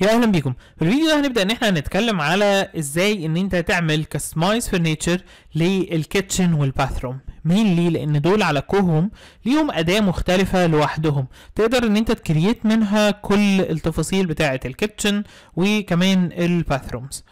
يا اهلا بيكم في الفيديو ده هنبدا ان احنا هنتكلم على ازاي ان انت تعمل كاستمايز فرنيتشر للكيتشن والباثروم مين ليه لان دول على كوهم ليهم اداه مختلفه لوحدهم تقدر ان انت تكريت منها كل التفاصيل بتاعه الكيتشن وكمان الباثرومز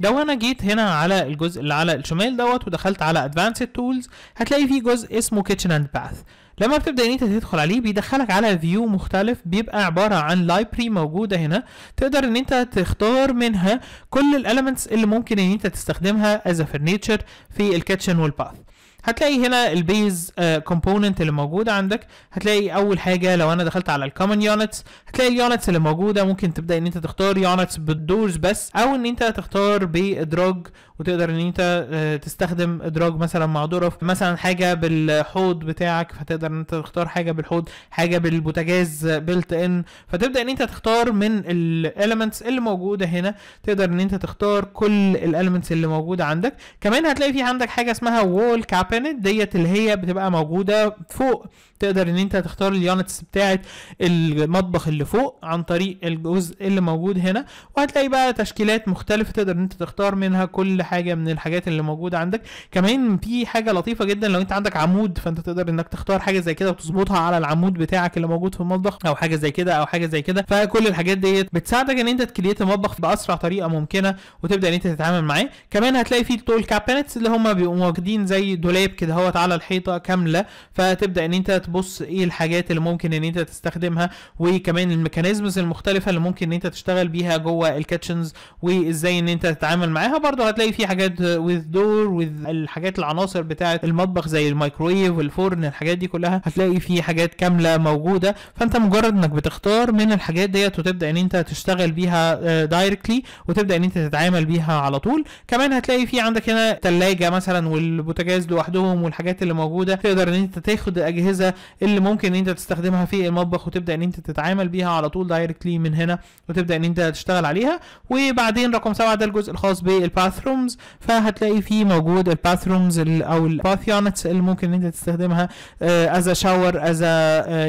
لو انا جيت هنا على الجزء اللي على الشمال دوت ودخلت على ادفانسد تولز هتلاقي فيه جزء اسمه كيتشن اند باث لما بتبدا ان انت تدخل عليه بيدخلك على فيو مختلف بيبقى عباره عن لايبرري موجوده هنا تقدر ان انت تختار منها كل الاليمنتس اللي ممكن ان انت تستخدمها از فرنيتشر في الكيتشن والباث هتلاقي هنا البيز كومبوننت آه, اللي موجوده عندك هتلاقي اول حاجه لو انا دخلت على الكومن يونتس هتلاقي اليونتس اللي موجوده ممكن تبدا ان انت تختار يونتس بالدورز بس او ان انت تختار بادراج وتقدر ان انت آه, تستخدم ادراج مثلا مع ظرف مثلا حاجه بالحوض بتاعك فتقدر ان انت تختار حاجه بالحوض حاجه بالبوتاجاز بيلت ان فتبدا ان انت تختار من الاليمنتس اللي موجوده هنا تقدر ان انت تختار كل الاليمنتس اللي موجوده عندك كمان هتلاقي في عندك حاجه اسمها وول كاب بلانت ديت اللي هي بتبقى موجوده فوق تقدر ان انت تختار اليونتس بتاعه المطبخ اللي فوق عن طريق الجزء اللي موجود هنا وهتلاقي بقى تشكيلات مختلفه تقدر ان انت تختار منها كل حاجه من الحاجات اللي موجوده عندك كمان في حاجه لطيفه جدا لو انت عندك عمود فانت تقدر انك تختار حاجه زي كده وتظبطها على العمود بتاعك اللي موجود في المطبخ او حاجه زي كده او حاجه زي كده فكل الحاجات ديت بتساعدك ان انت تكريت المطبخ باسرع طريقه ممكنه وتبدا ان انت تتعامل معاه كمان هتلاقي في تول كابينتس اللي هم بيبقوا واخدين زي دولاب سلايب كده هوت على الحيطه كامله فتبدا ان انت تبص ايه الحاجات اللي ممكن ان انت تستخدمها وكمان الميكانيزمز المختلفه اللي ممكن ان انت تشتغل بيها جوه الكاتشنز وازاي ان انت تتعامل معاها برضو هتلاقي في حاجات وذ دور وذ الحاجات العناصر بتاعه المطبخ زي الميكرويف والفرن الحاجات دي كلها هتلاقي في حاجات كامله موجوده فانت مجرد انك بتختار من الحاجات ديت وتبدا ان انت تشتغل بيها دايركتلي آه، وتبدا ان انت تتعامل بيها على طول كمان هتلاقي في عندك هنا ثلاجه مثلا والبوتاجاز لوحده لوحدهم والحاجات اللي موجوده تقدر ان انت تاخد الاجهزه اللي ممكن ان انت تستخدمها في المطبخ وتبدا ان انت تتعامل بيها على طول دايركتلي من هنا وتبدا ان انت تشتغل عليها وبعدين رقم سبعه ده الجزء الخاص بالباث رومز فهتلاقي فيه موجود الباث رومز او الباث يونتس اللي ممكن ان انت تستخدمها از شاور از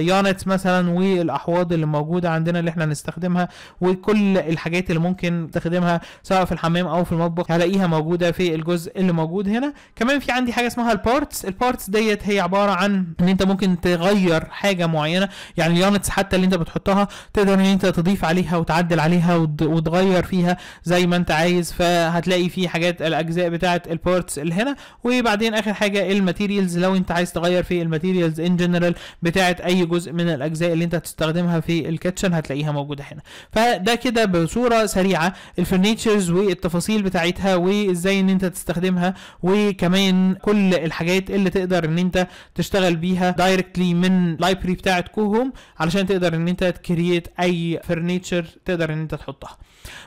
يونتس مثلا والاحواض اللي موجوده عندنا اللي احنا نستخدمها وكل الحاجات اللي ممكن تستخدمها سواء في الحمام او في المطبخ هلاقيها موجوده في الجزء اللي موجود هنا كمان في عندي حاجه اسمها البارتس البارتس ديت هي عباره عن ان انت ممكن تغير حاجه معينه يعني اليونتس حتى اللي انت بتحطها تقدر ان انت تضيف عليها وتعدل عليها وتغير فيها زي ما انت عايز فهتلاقي في حاجات الاجزاء بتاعه البارتس اللي هنا وبعدين اخر حاجه الماتيريالز لو انت عايز تغير في الماتيريالز ان جنرال بتاعه اي جزء من الاجزاء اللي انت هتستخدمها في الكيتشن هتلاقيها موجوده هنا فده كده بصوره سريعه الفرنيتشرز والتفاصيل بتاعتها وازاي ان انت تستخدمها وكمان كل الحاجات اللي تقدر ان انت تشتغل بيها دايركتلي من لايبري بتاعت كوهوم علشان تقدر ان انت تكريت اي فرنيتشر تقدر ان انت تحطها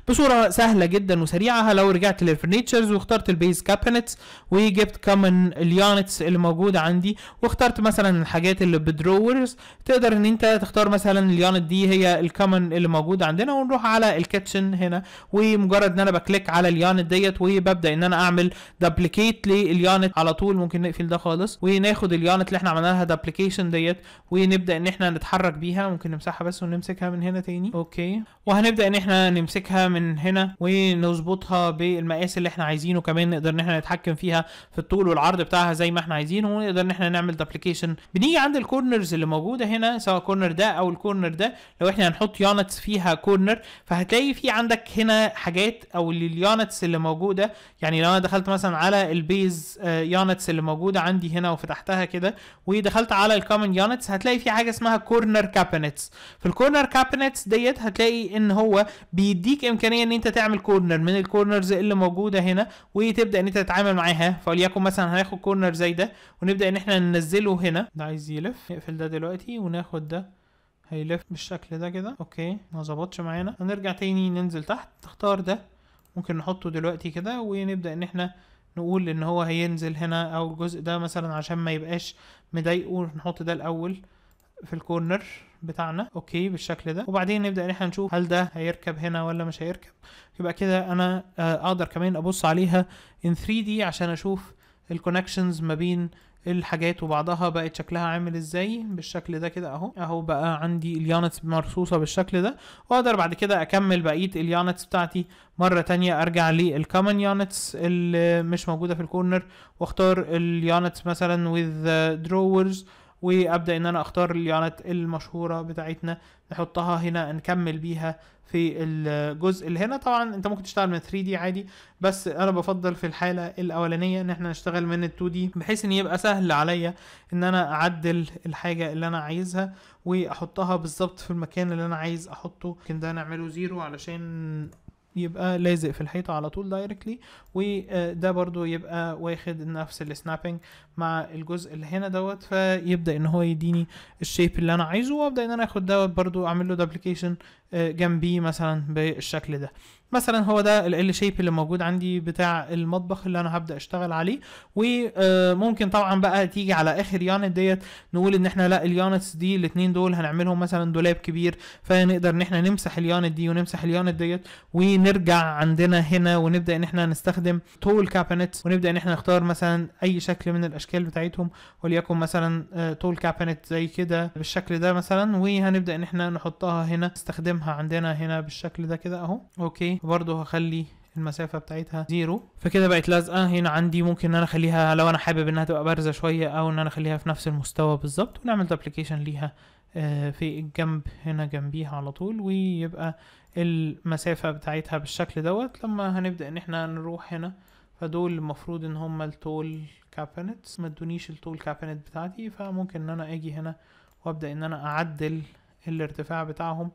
بصوره سهله جدا وسريعه لو رجعت للفرنيتشرز واخترت البيز كابينتس وجبت كمان اليونتس اللي موجوده عندي واخترت مثلا الحاجات اللي بدرورز تقدر ان انت تختار مثلا اليونت دي هي الكمن اللي موجوده عندنا ونروح على الكيتشن هنا ومجرد ان انا بكليك على اليونت ديت وببدا ان انا اعمل دبليكيت لليونت على طول ممكن نقفل ده خالص وناخد اليونت اللي احنا عملنا لها دبليكيشن ديت ونبدا ان احنا نتحرك بيها ممكن نمسحها بس ونمسكها من هنا تاني اوكي وهنبدا ان احنا نمسك نمسكها من هنا ونظبطها بالمقاس اللي احنا عايزينه كمان نقدر ان احنا نتحكم فيها في الطول والعرض بتاعها زي ما احنا عايزينه ونقدر ان احنا نعمل دبليكيشن بنيجي عند الكورنرز اللي موجوده هنا سواء الكورنر ده او الكورنر ده لو احنا هنحط يانتس فيها كورنر فهتلاقي في عندك هنا حاجات او اليانتس اللي موجوده يعني لو انا دخلت مثلا على البيز يانتس آه، اللي موجوده عندي هنا وفتحتها كده ودخلت على الكومن يانتس هتلاقي في حاجه اسمها كورنر كابينتس في الكورنر كابينتس ديت هتلاقي ان هو بيدي يديك امكانيه ان انت تعمل كورنر من الكورنرز اللي موجوده هنا وتبدا ان انت تتعامل معاها فليكن مثلا هناخد كورنر زي ده ونبدا ان احنا ننزله هنا ده عايز يلف نقفل ده دلوقتي وناخد ده هيلف بالشكل ده كده اوكي ما ظبطش معانا هنرجع تاني ننزل تحت تختار ده ممكن نحطه دلوقتي كده ونبدا ان احنا نقول ان هو هينزل هنا او الجزء ده مثلا عشان ما يبقاش مضايقه نحط ده الاول في الكورنر بتاعنا اوكي بالشكل ده وبعدين نبدا ان احنا نشوف هل ده هيركب هنا ولا مش هيركب يبقى كده انا آه، اقدر كمان ابص عليها ان 3 دي عشان اشوف الكونكشنز ما بين الحاجات وبعضها بقت شكلها عامل ازاي بالشكل ده كده اهو اهو بقى عندي اليانتس مرصوصة بالشكل ده واقدر بعد كده اكمل بقية اليانتس بتاعتي مرة تانية ارجع للكومن يانتس اللي مش موجودة في الكورنر واختار اليانتس مثلا with آه، drawers وابدا ان انا اختار اليانات المشهوره بتاعتنا نحطها هنا نكمل بيها في الجزء اللي هنا طبعا انت ممكن تشتغل من 3 دي عادي بس انا بفضل في الحاله الاولانيه ان احنا نشتغل من ال 2 دي بحيث ان يبقى سهل عليا ان انا اعدل الحاجه اللي انا عايزها واحطها بالظبط في المكان اللي انا عايز احطه ممكن ده نعمله زيرو علشان يبقى لازق في الحيطه على طول دايركتلي وده آه، برضو يبقى واخد نفس السنابنج مع الجزء اللي هنا دوت فيبدا ان هو يديني الشيب اللي انا عايزه وابدا ان انا اخد دوت برضو اعمل له جنبيه مثلا بالشكل ده مثلا هو ده ال شيب اللي موجود عندي بتاع المطبخ اللي انا هبدا اشتغل عليه وممكن آه، طبعا بقى تيجي على اخر يانت ديت نقول ان احنا لا اليانتس دي الاثنين دول هنعملهم مثلا دولاب كبير فنقدر ان احنا نمسح اليانت دي ونمسح اليانت ديت ونرجع عندنا هنا ونبدا ان احنا نستخدم طول كابنت ونبدا ان احنا نختار مثلا اي شكل من الاشكال بتاعتهم وليكن مثلا طول آه، كابنت زي كده بالشكل ده مثلا وهنبدا ان احنا نحطها هنا نستخدمها هرسمها عندنا هنا بالشكل ده كده اهو اوكي برضو هخلي المسافة بتاعتها زيرو فكده بقت لازقة هنا عندي ممكن ان انا اخليها لو انا حابب انها تبقى بارزة شوية او ان انا اخليها في نفس المستوى بالظبط ونعمل دابليكيشن ليها آه، في الجنب هنا جنبيها على طول ويبقى المسافة بتاعتها بالشكل دوت لما هنبدأ ان احنا نروح هنا فدول المفروض ان هما التول كابينتس ما ادونيش التول كابينت بتاعتي فممكن ان انا اجي هنا وابدأ ان انا اعدل الارتفاع بتاعهم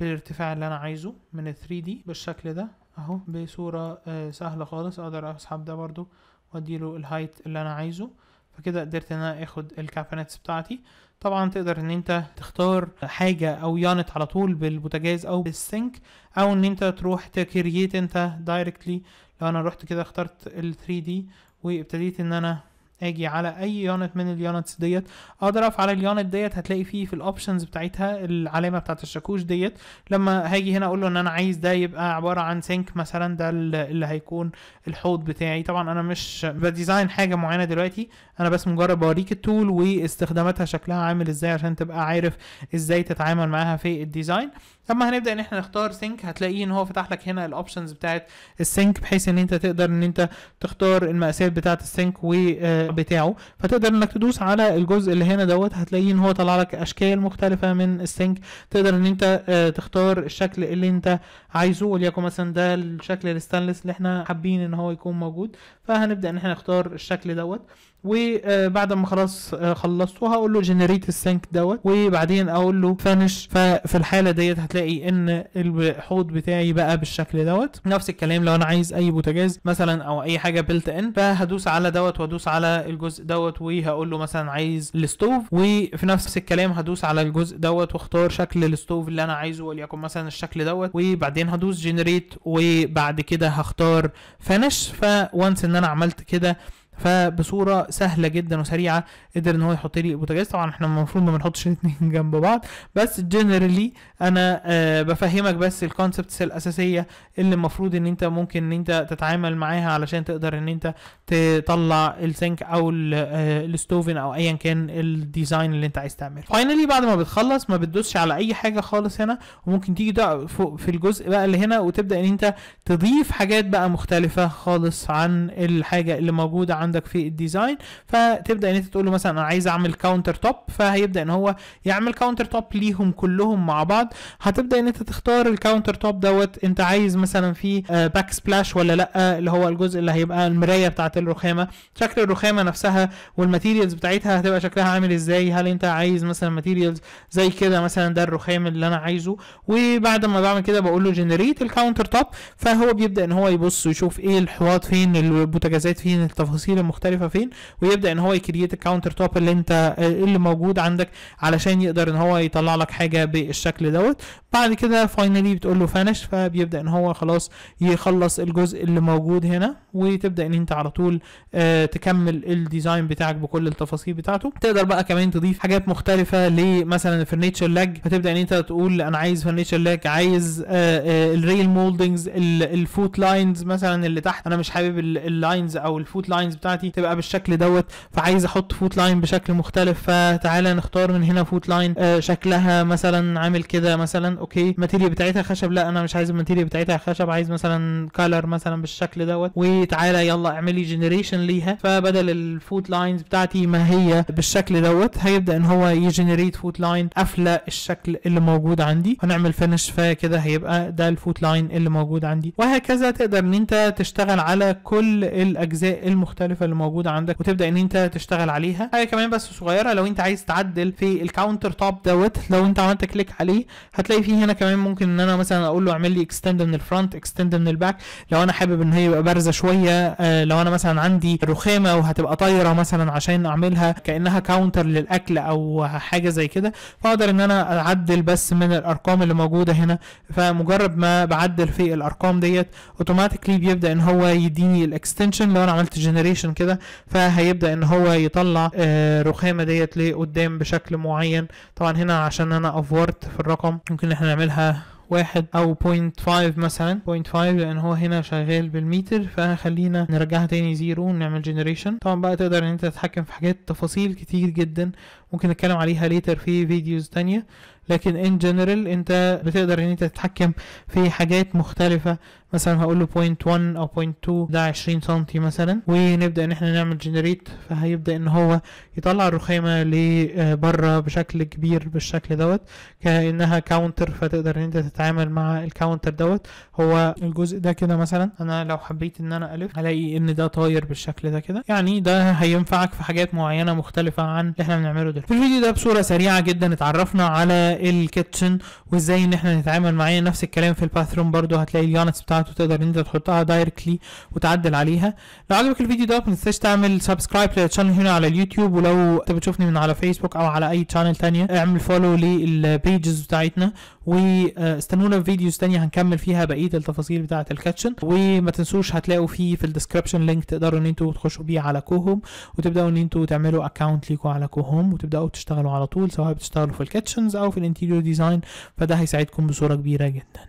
بالارتفاع اللي انا عايزه من ال 3 دي بالشكل ده اهو بصورة آه، سهلة خالص اقدر اسحب ده برضو واديله الهايت اللي انا عايزه فكده قدرت ان انا اخد الكابانتس بتاعتي طبعا تقدر ان انت تختار حاجة او يانت على طول بالبوتاجاز او بالسينك او ان انت تروح تكريت انت دايركتلي لو انا رحت كده اخترت ال 3 دي وابتديت ان انا اجي على اي يونت من اليونتس ديت اقدر اقف على اليونت ديت هتلاقي فيه في الاوبشنز بتاعتها العلامه بتاعت الشاكوش ديت لما هاجي هنا اقول له ان انا عايز ده يبقى عباره عن سينك مثلا ده اللي هيكون الحوض بتاعي طبعا انا مش بديزاين حاجه معينه دلوقتي انا بس مجرد بوريك التول واستخداماتها شكلها عامل ازاي عشان تبقى عارف ازاي تتعامل معاها في الديزاين لما هنبدا ان احنا نختار سينك هتلاقيه ان هو فتح لك هنا الاوبشنز بتاعت السينك بحيث ان انت تقدر ان انت تختار المقاسات بتاعت السينك و آه، بتاعه فتقدر انك تدوس على الجزء اللي هنا دوت هتلاقيه ان هو طلع لك اشكال مختلفه من السنك تقدر ان انت آه، تختار الشكل اللي انت عايزه وليكن مثلا ده الشكل الستانلس اللي احنا حابين ان هو يكون موجود فهنبدا ان احنا نختار الشكل دوت وبعد ما خلاص آه، خلصته هقول له جنريت السنك دوت وبعدين اقول له فانش ففي الحاله ديت هتلاقي ان الحوض بتاعي بقى بالشكل دوت نفس الكلام لو انا عايز اي بوتاجاز مثلا او اي حاجه بلت ان فهدوس على دوت وادوس على الجزء دوت وهقول له مثلا عايز الستوف وفي نفس الكلام هدوس على الجزء دوت واختار شكل الستوف اللي انا عايزه وليكن مثلا الشكل دوت وبعدين هدوس جنريت وبعد كده هختار فانش فوانس ان انا عملت كده فبصوره سهله جدا وسريعه قدر ان هو يحط لي البوتاجاز طبعا احنا المفروض ما بنحطش الاثنين جنب بعض بس جنرالي انا آه بفهمك بس الكونسبتس الاساسيه اللي المفروض ان انت ممكن ان انت تتعامل معاها علشان تقدر ان انت تطلع السنك او آه، الستوفن او ايا كان الديزاين اللي انت عايز تعمله فاينلي بعد ما بتخلص ما بتدوسش على اي حاجه خالص هنا وممكن تيجي ده فوق في الجزء بقى اللي هنا وتبدا ان انت تضيف حاجات بقى مختلفه خالص عن الحاجه اللي موجوده عندك في الديزاين فتبدا ان انت تقول له مثلا انا عايز اعمل كاونتر توب فهيبدا ان هو يعمل كاونتر توب ليهم كلهم مع بعض هتبدا ان انت تختار الكاونتر توب دوت انت عايز مثلا فيه باك سبلاش ولا لا اللي هو الجزء اللي هيبقى المرايه بتاعه الرخامه شكل الرخامه نفسها والماتيريالز بتاعتها هتبقى شكلها عامل ازاي هل انت عايز مثلا ماتيريالز زي كده مثلا ده الرخام اللي انا عايزه وبعد ما بعمل كده بقول له جنريت الكاونتر توب فهو بيبدا ان هو يبص ويشوف ايه الحواض فين البوتاجازات فين التفاصيل التفاصيل المختلفه فين ويبدا ان هو يكريت الكاونتر توب اللي انت اللي موجود عندك علشان يقدر ان هو يطلع لك حاجه بالشكل دوت بعد كده فاينلي بتقول له فانش فبيبدا ان هو خلاص يخلص الجزء اللي موجود هنا وتبدا ان انت على طول آه، تكمل الديزاين بتاعك بكل التفاصيل بتاعته تقدر بقى كمان تضيف حاجات مختلفه لمثلا الفرنيتشر لاج فتبدا ان انت تقول انا عايز فرنيتشر لاج عايز الريل مولدنجز الفوت لاينز مثلا اللي تحت انا مش حابب اللاينز او الفوت لاينز بتاعتي تبقى بالشكل دوت فعايز احط فوت لاين بشكل مختلف فتعالى نختار من هنا فوت لاين آه شكلها مثلا عامل كده مثلا اوكي الماتيريال بتاعتها خشب لا انا مش عايز الماتيريال بتاعتها خشب عايز مثلا كالر مثلا بالشكل دوت وتعالى يلا اعملي جنريشن ليها فبدل الفوت لاينز بتاعتي ما هي بالشكل دوت هيبدا ان هو يجنريت فوت لاين قافله الشكل اللي موجود عندي هنعمل فينش فكده هيبقى ده الفوت لاين اللي موجود عندي وهكذا تقدر ان انت تشتغل على كل الاجزاء المختلفه المختلفه اللي موجوده عندك وتبدا ان انت تشتغل عليها حاجه كمان بس صغيره لو انت عايز تعدل في الكاونتر توب دوت لو انت عملت كليك عليه هتلاقي فيه هنا كمان ممكن ان انا مثلا اقول له اعمل لي اكستند من الفرونت اكستند من الباك لو انا حابب ان هي يبقى بارزه شويه آه، لو انا مثلا عندي رخامه وهتبقى طايره مثلا عشان اعملها كانها كاونتر للاكل او حاجه زي كده فاقدر ان انا اعدل بس من الارقام اللي موجوده هنا فمجرد ما بعدل في الارقام ديت اوتوماتيكلي بيبدا ان هو يديني الاكستنشن لو انا عملت جنريشن سكشن كده فهيبدا ان هو يطلع الرخامه آه، ديت لقدام بشكل معين طبعا هنا عشان انا افورت في الرقم ممكن احنا نعملها واحد او فايف مثلا فايف لان هو هنا شغال بالميتر فخلينا نرجعها تاني زيرو ونعمل جنريشن طبعا بقى تقدر ان انت تتحكم في حاجات تفاصيل كتير جدا ممكن نتكلم عليها ليتر في فيديوز تانية لكن ان جنرال انت بتقدر ان انت تتحكم في حاجات مختلفه مثلا هقول له بوينت 1 او بوينت 2 ده 20 سم مثلا ونبدا ان احنا نعمل جنريت فهيبدا ان هو يطلع الرخامه لبره آه، بشكل كبير بالشكل دوت كانها كاونتر فتقدر ان انت تتعامل مع الكاونتر دوت هو الجزء ده كده مثلا انا لو حبيت ان انا الف هلاقي ان ده طاير بالشكل ده كده يعني ده هينفعك في حاجات معينه مختلفه عن اللي احنا بنعمله دلوقتي في الفيديو ده بصوره سريعه جدا اتعرفنا على الكيتشن وازاي ان احنا نتعامل معاه نفس الكلام في الباثروم برضو هتلاقي اليونتس بتاعته تقدر ان انت تحطها دايركتلي وتعدل عليها لو عجبك الفيديو ده ما تنساش تعمل سبسكرايب للشانل هنا على اليوتيوب ولو انت بتشوفني من على فيسبوك او على اي شانل تانية اعمل فولو للبيجز بتاعتنا واستنونا في فيديوز تانية هنكمل فيها بقية التفاصيل بتاعة الكاتشن وما تنسوش هتلاقوا فيه في الديسكربشن لينك تقدروا ان انتوا تخشوا بيه على كوهوم وتبداوا ان انتوا تعملوا اكونت ليكوا على كوهوم وتبداوا تشتغلوا على طول سواء بتشتغلوا في الكاتشنز او في الانتيريور ديزاين فده هيساعدكم بصوره كبيره جدا